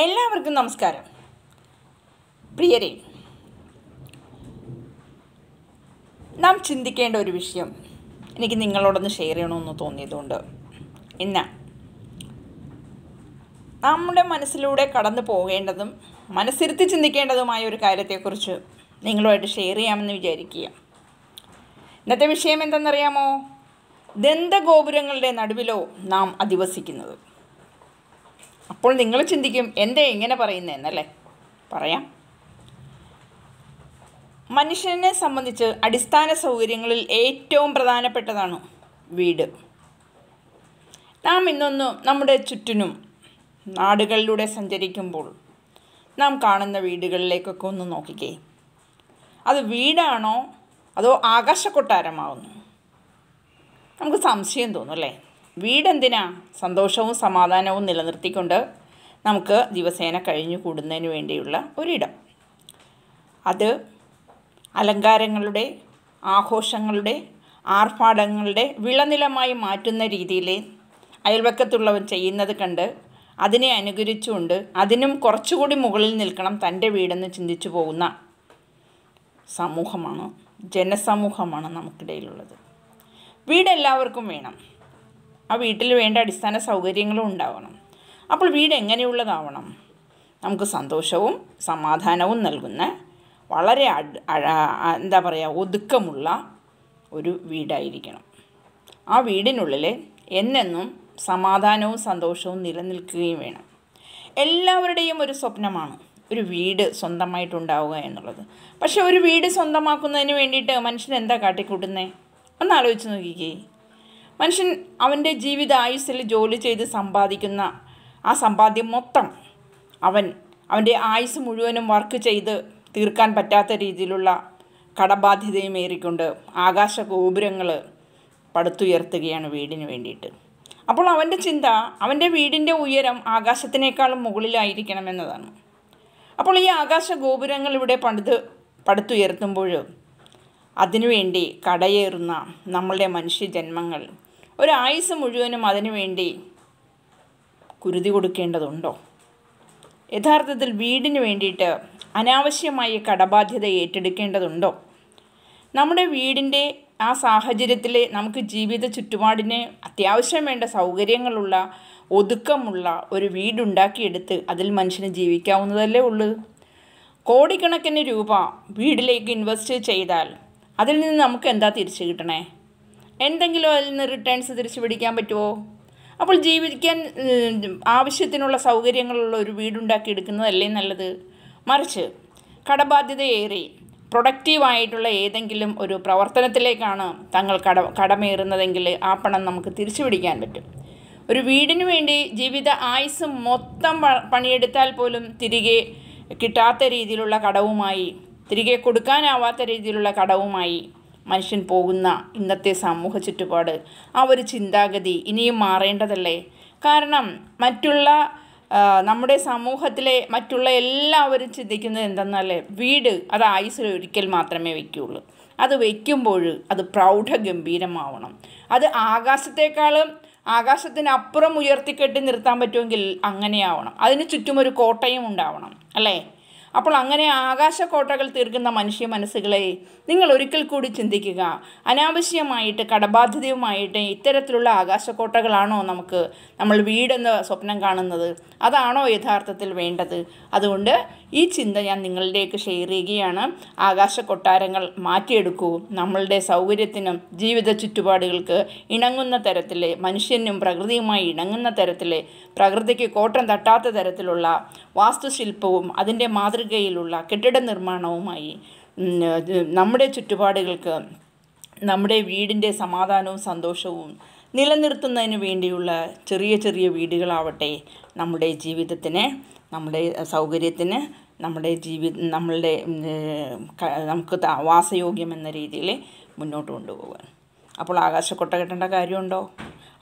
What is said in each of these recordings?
എല്ലാവർക്കും നമസ്കാരം പ്രിയരെ നാം ചിന്തിക്കേണ്ട ഒരു വിഷയം എനിക്ക് നിങ്ങളോടൊന്ന് ഷെയർ ചെയ്യണമെന്ന് തോന്നിയതുകൊണ്ട് ഇന്ന നമ്മുടെ മനസ്സിലൂടെ കടന്നു പോകേണ്ടതും മനസ്സിരുത്തി ചിന്തിക്കേണ്ടതുമായ ഒരു കാര്യത്തെക്കുറിച്ച് നിങ്ങളുമായിട്ട് ഷെയർ ചെയ്യാമെന്ന് വിചാരിക്കുക ഇന്നത്തെ വിഷയം എന്തെന്നറിയാമോ ദന്തഗോപുരങ്ങളുടെ നടുവിലോ നാം അധിവസിക്കുന്നത് അപ്പോൾ നിങ്ങൾ ചിന്തിക്കും എന്തേ ഇങ്ങനെ പറയുന്നതെന്നല്ലേ പറയാം മനുഷ്യനെ സംബന്ധിച്ച് അടിസ്ഥാന സൗകര്യങ്ങളിൽ ഏറ്റവും പ്രധാനപ്പെട്ടതാണ് വീട് നാം ഇന്നൊന്ന് നമ്മുടെ ചുറ്റിനും നാടുകളിലൂടെ സഞ്ചരിക്കുമ്പോൾ നാം കാണുന്ന വീടുകളിലേക്കൊക്കെ ഒന്ന് നോക്കിക്കേ അത് വീടാണോ അതോ ആകാശക്കൊട്ടാരമാവുന്നു നമുക്ക് സംശയം തോന്നും അല്ലേ വീടെന്തിനാ സന്തോഷവും സമാധാനവും നിലനിർത്തിക്കൊണ്ട് നമുക്ക് ദിവസേന കഴിഞ്ഞു കൂടുന്നതിന് വേണ്ടിയുള്ള ഒരിടം അത് അലങ്കാരങ്ങളുടെ ആഘോഷങ്ങളുടെ ആർഭാടങ്ങളുടെ വിളനിലമായി മാറ്റുന്ന രീതിയിലെ അയൽവക്കത്തുള്ളവൻ ചെയ്യുന്നത് കണ്ട് അതിനെ അനുകരിച്ചുകൊണ്ട് അതിനും കുറച്ചുകൂടി മുകളിൽ നിൽക്കണം തൻ്റെ വീടെന്ന് ചിന്തിച്ചു പോകുന്ന സമൂഹമാണ് ജനസമൂഹമാണ് നമുക്കിടയിലുള്ളത് വീടെല്ലാവർക്കും വേണം ആ വീട്ടിൽ വേണ്ട അടിസ്ഥാന സൗകര്യങ്ങളും ഉണ്ടാവണം അപ്പോൾ വീട് എങ്ങനെയുള്ളതാവണം നമുക്ക് സന്തോഷവും സമാധാനവും നൽകുന്ന വളരെ എന്താ പറയുക ഒതുക്കമുള്ള ഒരു വീടായിരിക്കണം ആ വീടിനുള്ളിൽ എന്നെന്നും സമാധാനവും സന്തോഷവും നിലനിൽക്കുകയും വേണം എല്ലാവരുടെയും ഒരു സ്വപ്നമാണ് ഒരു വീട് സ്വന്തമായിട്ടുണ്ടാവുക എന്നുള്ളത് പക്ഷേ ഒരു വീട് സ്വന്തമാക്കുന്നതിന് വേണ്ടിയിട്ട് മനുഷ്യൻ എന്താ കാട്ടിക്കൂട്ടുന്നത് ഒന്ന് ആലോചിച്ച് നോക്കിക്കേ മനുഷ്യൻ അവൻ്റെ ജീവിത ആയുസ്സിൽ ജോലി ചെയ്ത് സമ്പാദിക്കുന്ന ആ സമ്പാദ്യം മൊത്തം അവൻ അവൻ്റെ ആയുസ് മുഴുവനും വർക്ക് ചെയ്ത് തീർക്കാൻ പറ്റാത്ത രീതിയിലുള്ള കടബാധ്യതയും ഏറിക്കൊണ്ട് ആകാശ ഗോപുരങ്ങൾ പടുത്തുയർത്തുകയാണ് വീടിന് വേണ്ടിയിട്ട് അപ്പോൾ അവൻ്റെ ചിന്ത അവൻ്റെ വീടിൻ്റെ ഉയരം ആകാശത്തിനേക്കാളും മുകളിലായിരിക്കണം എന്നതാണ് അപ്പോൾ ഈ ആകാശ ഗോപുരങ്ങൾ ഇവിടെ പണിത് പടുത്തുയർത്തുമ്പോഴും അതിനുവേണ്ടി കടയേറുന്ന നമ്മളുടെ മനുഷ്യജന്മങ്ങൾ ഒരായുസ് മുഴുവനും അതിനുവേണ്ടി കുരുതി കൊടുക്കേണ്ടതുണ്ടോ യഥാർത്ഥത്തിൽ വീടിന് വേണ്ടിയിട്ട് അനാവശ്യമായി കടബാധ്യത ഏറ്റെടുക്കേണ്ടതുണ്ടോ നമ്മുടെ വീടിൻ്റെ ആ സാഹചര്യത്തിൽ നമുക്ക് ജീവിത ചുറ്റുപാടിന് അത്യാവശ്യം വേണ്ട സൗകര്യങ്ങളുള്ള ഒതുക്കമുള്ള ഒരു വീടുണ്ടാക്കിയെടുത്ത് അതിൽ മനുഷ്യന് ജീവിക്കാവുന്നതല്ലേ ഉള്ളൂ കോടിക്കണക്കിന് രൂപ വീടിലേക്ക് ഇൻവെസ്റ്റ് ചെയ്താൽ അതിൽ നിന്ന് നമുക്ക് എന്താ തിരിച്ചു കിട്ടണേ എന്തെങ്കിലും അതിൽ നിന്ന് റിട്ടേൺസ് തിരിച്ചു പിടിക്കാൻ പറ്റുമോ അപ്പോൾ ജീവിക്കാൻ ആവശ്യത്തിനുള്ള സൗകര്യങ്ങളുള്ള ഒരു വീടുണ്ടാക്കി എടുക്കുന്നതല്ലേ നല്ലത് മറിച്ച് കടബാധ്യതയേറി പ്രൊഡക്റ്റീവായിട്ടുള്ള ഏതെങ്കിലും ഒരു പ്രവർത്തനത്തിലേക്കാണ് തങ്ങൾ കട കടമേറുന്നതെങ്കിൽ ആ പണം നമുക്ക് തിരിച്ചു പിടിക്കാൻ പറ്റും ഒരു വീടിനു വേണ്ടി ജീവിത ആയുസ് മൊത്തം പണിയെടുത്താൽ പോലും തിരികെ കിട്ടാത്ത രീതിയിലുള്ള കടവുമായി തിരികെ കൊടുക്കാനാവാത്ത രീതിയിലുള്ള കടവുമായി മനുഷ്യൻ പോകുന്ന ഇന്നത്തെ സമൂഹ ചുറ്റുപാട് ആ ഒരു ചിന്താഗതി ഇനിയും മാറേണ്ടതല്ലേ കാരണം മറ്റുള്ള നമ്മുടെ സമൂഹത്തിലെ മറ്റുള്ള എല്ലാവരും ചിന്തിക്കുന്നത് എന്തെന്നാൽ വീട് അത് ആയുസ്സിൽ ഒരിക്കൽ മാത്രമേ വയ്ക്കുകയുള്ളൂ അത് വയ്ക്കുമ്പോൾ അത് പ്രൗഢഗംഭീരമാവണം അത് ആകാശത്തെക്കാളും ആകാശത്തിനപ്പുറം ഉയർത്തിക്കെട്ടി നിർത്താൻ പറ്റുമെങ്കിൽ അങ്ങനെയാവണം അതിന് ചുറ്റും ഒരു കോട്ടയും ഉണ്ടാവണം അല്ലേ അപ്പോൾ അങ്ങനെ ആകാശക്കോട്ടകൾ തീർക്കുന്ന മനുഷ്യ മനസ്സുകളെ നിങ്ങൾ ഒരിക്കൽ കൂടി ചിന്തിക്കുക അനാവശ്യമായിട്ട് കടബാധ്യതയുമായിട്ട് ഇത്തരത്തിലുള്ള ആകാശക്കോട്ടകളാണോ നമുക്ക് നമ്മൾ വീടെന്ന സ്വപ്നം കാണുന്നത് അതാണോ യഥാർത്ഥത്തിൽ വേണ്ടത് അതുകൊണ്ട് ഈ ചിന്ത ഞാൻ നിങ്ങളിലേക്ക് ഷെയർ ചെയ്യുകയാണ് ആകാശ കൊട്ടാരങ്ങൾ മാറ്റിയെടുക്കൂ നമ്മളുടെ സൗകര്യത്തിനും ജീവിത ചുറ്റുപാടുകൾക്ക് ഇണങ്ങുന്ന തരത്തിലെ മനുഷ്യനും പ്രകൃതിയുമായി ഇണങ്ങുന്ന തരത്തിലെ പ്രകൃതിക്ക് കോട്ടം തട്ടാത്ത തരത്തിലുള്ള വാസ്തുശില്പവും അതിൻ്റെ മാതൃകയിലുള്ള കെട്ടിട നിർമ്മാണവുമായി നമ്മുടെ ചുറ്റുപാടുകൾക്ക് നമ്മുടെ വീടിൻ്റെ സമാധാനവും സന്തോഷവും നിലനിർത്തുന്നതിന് വേണ്ടിയുള്ള ചെറിയ ചെറിയ വീടുകളാവട്ടെ നമ്മുടെ ജീവിതത്തിന് നമ്മുടെ സൗകര്യത്തിന് നമ്മുടെ ജീവി നമ്മളുടെ നമുക്ക് വാസയോഗ്യം എന്ന രീതിയിൽ മുന്നോട്ട് കൊണ്ടുപോകാൻ അപ്പോൾ ആകാശക്കൊട്ട കെട്ടേണ്ട കാര്യമുണ്ടോ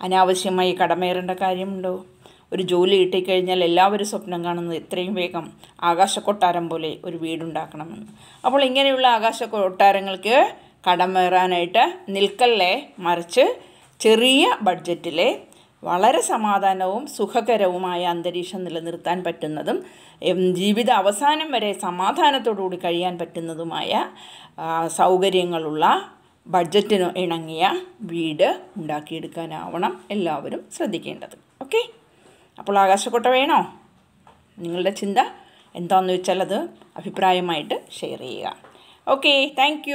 അനാവശ്യമായി കടമേറേണ്ട കാര്യമുണ്ടോ ഒരു ജോലി കിട്ടിക്കഴിഞ്ഞാൽ എല്ലാവരും സ്വപ്നം കാണുന്നത് എത്രയും വേഗം ആകാശക്കൊട്ടാരം പോലെ ഒരു വീടുണ്ടാക്കണമെന്ന് അപ്പോൾ ഇങ്ങനെയുള്ള കൊട്ടാരങ്ങൾക്ക് കടമേറാനായിട്ട് നിൽക്കല്ലേ മറിച്ച് ചെറിയ ബഡ്ജറ്റിലെ വളരെ സമാധാനവും സുഖകരവുമായ അന്തരീക്ഷം നിലനിർത്താൻ പറ്റുന്നതും ജീവിത അവസാനം വരെ സമാധാനത്തോടുകൂടി കഴിയാൻ പറ്റുന്നതുമായ സൗകര്യങ്ങളുള്ള ബഡ്ജറ്റിന് ഇണങ്ങിയ വീട് ഉണ്ടാക്കിയെടുക്കാനാവണം എല്ലാവരും ശ്രദ്ധിക്കേണ്ടത് ഓക്കെ അപ്പോൾ ആകാശക്കോട്ട വേണോ നിങ്ങളുടെ ചിന്ത എന്താണെന്ന് വെച്ചാൽ അത് അഭിപ്രായമായിട്ട് ഷെയർ ചെയ്യുക ഓക്കെ താങ്ക്